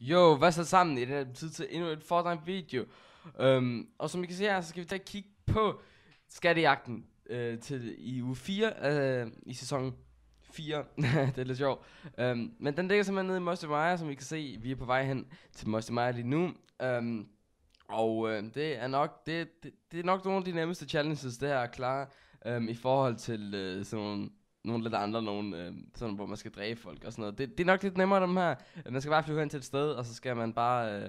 Jo, hvad så sammen i den her tid til endnu et Fortnite video. Um, og som I kan se her, så skal vi tage kigge på skattejagten uh, til i uge 4 uh, øh, i sæson 4. det er lidt sjovt. Um, men den ligger simpelthen nede i Moste Maja, som I kan se. Vi er på vej hen til Moste Maja lige nu. Um, og uh, det er nok det, det, det er nok nogle af de nemmeste challenges, det her at klare um, i forhold til uh, sådan nogle nogle lidt andre, nogen, øh, sådan, hvor man skal dræbe folk og sådan noget. Det, det er nok lidt nemmere, dem her. Man skal bare flyve hen til et sted, og så skal man bare øh,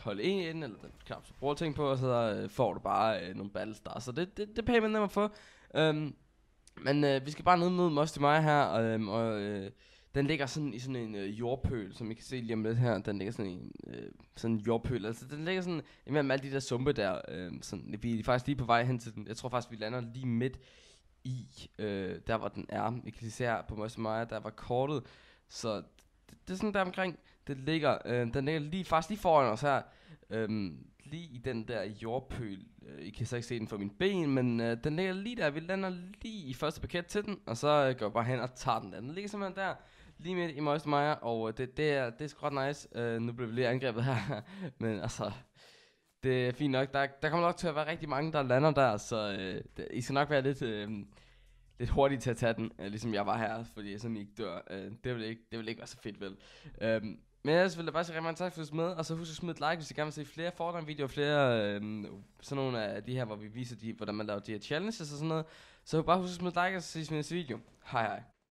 holde en ind, eller den knap, så bruger ting på, og så øh, får du bare øh, nogle der. Så det, det, det pænt nemmere at få. Um, men øh, vi skal bare ned mod Musty Maya her, øh, og øh, den ligger sådan i sådan en øh, jordpøl, som I kan se lige om lidt her. Den ligger sådan i en øh, sådan jordpøl. Altså, den ligger sådan imellem alle de der sumpe der. Øh, sådan, vi er faktisk lige på vej hen til den. Jeg tror faktisk, vi lander lige midt i. Øh, der var den er, kan se her på Moise Maja, der var kortet. Så det, det er sådan der omkring, det ligger, øh, den ligger lige, faktisk lige foran os her. Øh, lige i den der jordpøl. Øh, I kan så ikke se den for min ben, men øh, den ligger lige der. Vi lander lige i første paket til den, og så øh, går jeg bare hen og tager den der. Den ligger simpelthen der, lige midt i Moist Maja, og øh, det, det, er, det er sgu ret nice. Øh, nu blev vi lige angrebet her, men altså, det er fint nok. Der, der kommer nok til at være rigtig mange, der lander der, så øh, det, I skal nok være lidt, øh, lidt hurtige til at tage den, øh, ligesom jeg var her, fordi jeg sådan ikke dør. Øh, det, vil ikke, det vil ikke være så fedt, vel? Øh, men ellers vil jeg bare sige rigtig mange tak for at med, og så husk at smide et like, hvis I gerne vil se flere Fortnite-videoer, flere øh, sådan nogle af de her, hvor vi viser, de, hvordan man laver de her challenges og sådan noget. Så bare husk at smide et like, og så ses vi i næste video. Hej hej.